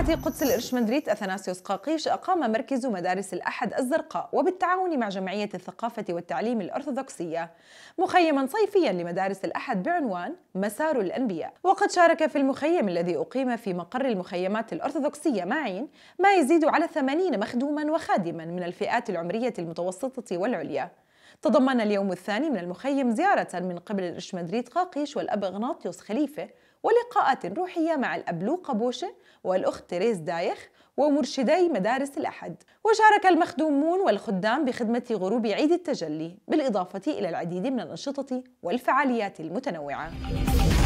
مديرية قدس القرش أثناسيوس قاقيش أقام مركز مدارس الأحد الزرقاء وبالتعاون مع جمعية الثقافة والتعليم الأرثوذكسية مخيما صيفيا لمدارس الأحد بعنوان مسار الأنبياء وقد شارك في المخيم الذي أقيم في مقر المخيمات الأرثوذكسية معين ما يزيد على 80 مخدوما وخادما من الفئات العمرية المتوسطة والعليا تضمن اليوم الثاني من المخيم زيارة من قبل مدريد قاقيش والأب إغناطيوس خليفة ولقاءات روحية مع الأب لوقا قبوشة والأخت تريز دايخ ومرشدي مدارس الأحد وشارك المخدومون والخدام بخدمة غروب عيد التجلي بالإضافة إلى العديد من الأنشطة والفعاليات المتنوعة